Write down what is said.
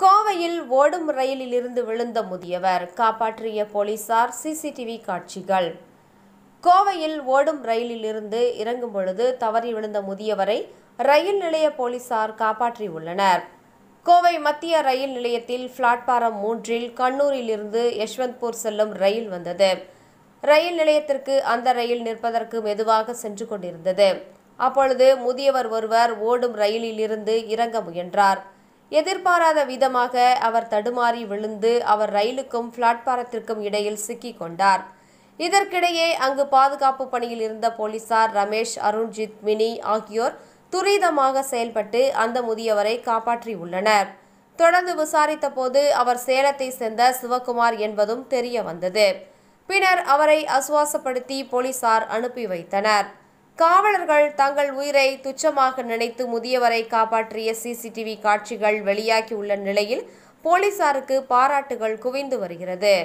கோவையில் ஓடும் ரயிலில் இருந்து விழுந்த முதியவர் காப்பாற்றிய போலீசார் சிசிடிவி காட்சிகள் கோவையில் ஓடும் ரயிலில் இருந்து இறங்கும் பொழுது தவறி விழுந்த முதியவரை ரயில் நிலைய போலீசார் காப்பாற்றியுள்ளனர் கோவை மத்திய ரயில் நிலையத்தில் பிளாட்பாரம் மூன்றில் கண்ணூரிலிருந்து யஷ்வந்த்பூர் செல்லும் ரயில் வந்தது ரயில் நிலையத்திற்கு அந்த ரயில் நிற்பதற்கு மெதுவாக சென்று கொண்டிருந்தது அப்பொழுது முதியவர் ஒருவர் ஓடும் ரயிலில் இருந்து இறங்க முயன்றார் எதிர்பாராத விதமாக அவர் தடுமாறி விழுந்து அவர் ரயிலுக்கும் பிளாட்பாரத்திற்கும் இடையில் சிக்கி கொண்டார் இதற்கிடையே அங்கு பாதுகாப்பு பணியில் இருந்த போலீசார் ரமேஷ் அருண்ஜித் மினி ஆகியோர் துரிதமாக செயல்பட்டு அந்த முதியவரை காப்பாற்றியுள்ளனர் தொடர்ந்து விசாரித்த போது அவர் சேலத்தை சேர்ந்த சிவகுமார் என்பதும் தெரிய வந்தது பின்னர் அவரை அசுவாசப்படுத்தி போலீசார் அனுப்பி வைத்தனர் காவலர்கள் தங்கள் உயிரை துச்சமாக நினைத்து முதியவரை காப்பாற்றிய சிசிடிவி காட்சிகள் வெளியாகியுள்ள நிலையில் போலீசாருக்கு பாராட்டுகள் குவிந்து வருகிறது